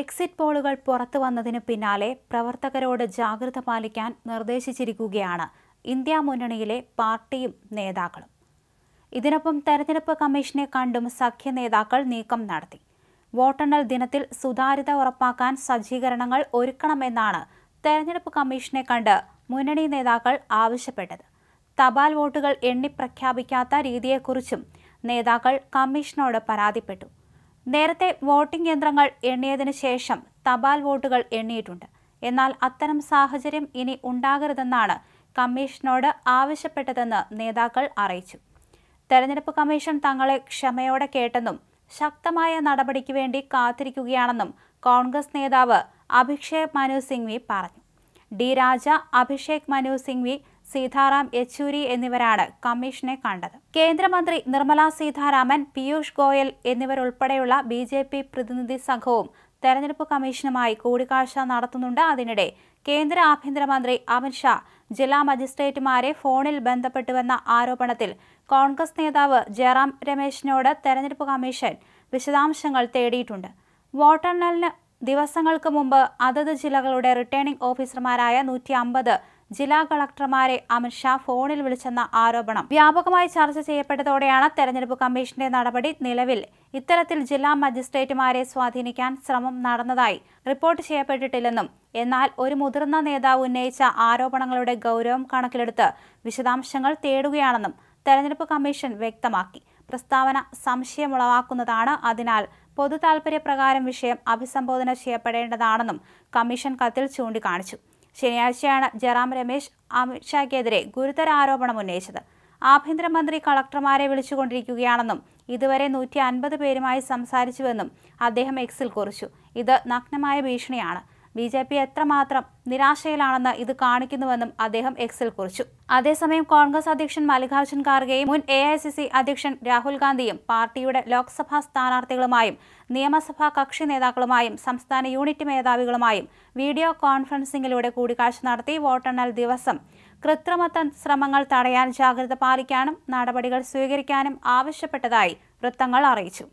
exit പോളുകൾ പുറത്തു വന്നതിന് പിന്നാലെ പ്രവർത്തകരോട് ജാഗ്രത പാലിക്കാൻ നിർദ്ദേശിച്ചിരിക്കുകയാണ് ഇന്ത്യ മുന്നണിയിലെ പാർട്ടിയും നേതാക്കളും ഇതിനൊപ്പം തെരഞ്ഞെടുപ്പ് കമ്മീഷനെ കണ്ടും സഖ്യ നേതാക്കൾ നീക്കം നടത്തി വോട്ടെണ്ണൽ ദിനത്തിൽ സുതാര്യത ഉറപ്പാക്കാൻ സജ്ജീകരണങ്ങൾ ഒരുക്കണമെന്നാണ് തെരഞ്ഞെടുപ്പ് കമ്മീഷനെ കണ്ട് മുന്നണി നേതാക്കൾ ആവശ്യപ്പെട്ടത് തപാൽ വോട്ടുകൾ എണ്ണി പ്രഖ്യാപിക്കാത്ത രീതിയെക്കുറിച്ചും നേതാക്കൾ കമ്മീഷനോട് പരാതിപ്പെട്ടു നേരത്തെ വോട്ടിംഗ് യന്ത്രങ്ങൾ എണ്ണിയതിനു ശേഷം തപാൽ വോട്ടുകൾ എണ്ണിയിട്ടുണ്ട് എന്നാൽ അത്തരം സാഹചര്യം ഇനി ഉണ്ടാകരുതെന്നാണ് കമ്മീഷനോട് ആവശ്യപ്പെട്ടതെന്ന് നേതാക്കൾ അറിയിച്ചു തെരഞ്ഞെടുപ്പ് കമ്മീഷൻ തങ്ങളെ ക്ഷമയോടെ കേട്ടെന്നും ശക്തമായ നടപടിക്ക് വേണ്ടി കാത്തിരിക്കുകയാണെന്നും കോൺഗ്രസ് നേതാവ് അഭിഷേക് മനു സിംഗ്വി പറഞ്ഞു ഡി രാജ അഭിഷേക് മനു സിംഗ്വി സീതാറാം യെച്ചൂരി എന്നിവരാണ് കമ്മീഷനെ കണ്ടത് കേന്ദ്രമന്ത്രി നിർമ്മലാ സീതാരാമൻ പീയൂഷ് ഗോയൽ എന്നിവരുൾപ്പെടെയുള്ള ബി ജെ പി പ്രതിനിധി സംഘവും തെരഞ്ഞെടുപ്പ് കമ്മീഷനുമായി കൂടിക്കാഴ്ച നടത്തുന്നുണ്ട് അതിനിടെ കേന്ദ്ര ആഭ്യന്തരമന്ത്രി അമിത്ഷാ ജില്ലാ മജിസ്ട്രേറ്റുമാരെ ഫോണിൽ ബന്ധപ്പെട്ടുവെന്ന ആരോപണത്തിൽ കോൺഗ്രസ് നേതാവ് ജയറാം രമേശിനോട് തെരഞ്ഞെടുപ്പ് കമ്മീഷൻ വിശദാംശങ്ങൾ തേടിയിട്ടുണ്ട് വോട്ടെണ്ണലിന് ദിവസങ്ങൾക്ക് മുമ്പ് അതത് ജില്ലകളുടെ റിട്ടേണിംഗ് ഓഫീസർമാരായ നൂറ്റി ജില്ലാ കളക്ടർമാരെ അമിത്ഷാ ഫോണിൽ വിളിച്ചെന്ന ആരോപണം വ്യാപകമായി ചർച്ച ചെയ്യപ്പെട്ടതോടെയാണ് തെരഞ്ഞെടുപ്പ് കമ്മീഷന്റെ നടപടി നിലവിൽ ഇത്തരത്തിൽ ജില്ലാ മജിസ്ട്രേറ്റുമാരെ സ്വാധീനിക്കാൻ ശ്രമം നടന്നതായി റിപ്പോർട്ട് ചെയ്യപ്പെട്ടിട്ടില്ലെന്നും എന്നാൽ ഒരു മുതിർന്ന നേതാവ് ഉന്നയിച്ച ആരോപണങ്ങളുടെ ഗൗരവം കണക്കിലെടുത്ത് വിശദാംശങ്ങൾ തേടുകയാണെന്നും തെരഞ്ഞെടുപ്പ് കമ്മീഷൻ വ്യക്തമാക്കി പ്രസ്താവന സംശയമുളവാക്കുന്നതാണ് അതിനാൽ പൊതു വിഷയം അഭിസംബോധന ചെയ്യപ്പെടേണ്ടതാണെന്നും കമ്മീഷൻ കത്തിൽ ചൂണ്ടിക്കാണിച്ചു ശനിയാഴ്ചയാണ് ജറാം രമേശ് അമിത്ഷായ്ക്കെതിരെ ഗുരുതര ആരോപണം ഉന്നയിച്ചത് ആഭ്യന്തരമന്ത്രി കളക്ടർമാരെ വിളിച്ചുകൊണ്ടിരിക്കുകയാണെന്നും ഇതുവരെ നൂറ്റി അൻപത് പേരുമായി സംസാരിച്ചുവെന്നും അദ്ദേഹം എക്സിൽ കുറിച്ചു ഇത് നഗ്നമായ ഭീഷണിയാണ് ബി ജെ പി എത്രമാത്രം നിരാശയിലാണെന്ന് ഇത് കാണിക്കുന്നുവെന്നും അദ്ദേഹം എക്സിൽ കുറിച്ചു അതേസമയം കോൺഗ്രസ് അധ്യക്ഷൻ മല്ലികാർജ്ജുൻ ഖാർഗെയും മുൻ എ ഐ സി സി അധ്യക്ഷൻ രാഹുൽ ഗാന്ധിയും പാർട്ടിയുടെ ലോക്സഭാ സ്ഥാനാർത്ഥികളുമായും നിയമസഭാ കക്ഷി നേതാക്കളുമായും സംസ്ഥാന യൂണിറ്റ് മേധാവികളുമായും വീഡിയോ കോൺഫറൻസിംഗിലൂടെ കൂടിക്കാഴ്ച നടത്തി വോട്ടെണ്ണൽ ദിവസം കൃത്രിമത്വ ശ്രമങ്ങൾ തടയാൻ ജാഗ്രത പാലിക്കാനും നടപടികൾ സ്വീകരിക്കാനും ആവശ്യപ്പെട്ടതായി വൃത്തങ്ങൾ അറിയിച്ചു